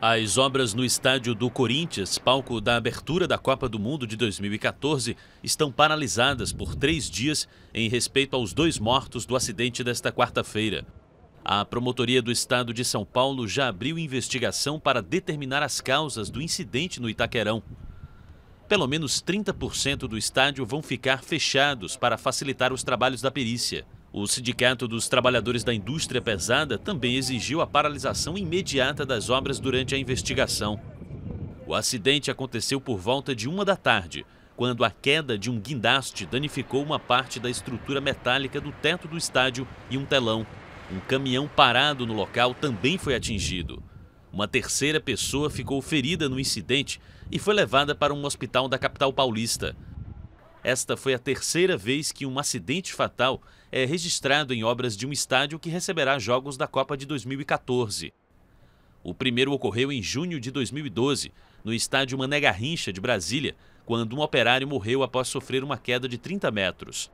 As obras no estádio do Corinthians, palco da abertura da Copa do Mundo de 2014, estão paralisadas por três dias em respeito aos dois mortos do acidente desta quarta-feira. A Promotoria do Estado de São Paulo já abriu investigação para determinar as causas do incidente no Itaquerão. Pelo menos 30% do estádio vão ficar fechados para facilitar os trabalhos da perícia. O Sindicato dos Trabalhadores da Indústria Pesada também exigiu a paralisação imediata das obras durante a investigação. O acidente aconteceu por volta de uma da tarde, quando a queda de um guindaste danificou uma parte da estrutura metálica do teto do estádio e um telão. Um caminhão parado no local também foi atingido. Uma terceira pessoa ficou ferida no incidente e foi levada para um hospital da capital paulista. Esta foi a terceira vez que um acidente fatal é registrado em obras de um estádio que receberá jogos da Copa de 2014. O primeiro ocorreu em junho de 2012, no estádio Mané Garrincha, de Brasília, quando um operário morreu após sofrer uma queda de 30 metros.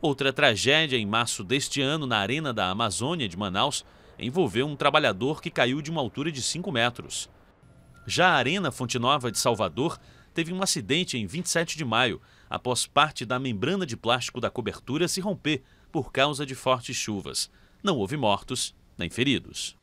Outra tragédia, em março deste ano, na Arena da Amazônia, de Manaus, envolveu um trabalhador que caiu de uma altura de 5 metros. Já a Arena Fonte Nova de Salvador teve um acidente em 27 de maio, após parte da membrana de plástico da cobertura se romper por causa de fortes chuvas. Não houve mortos nem feridos.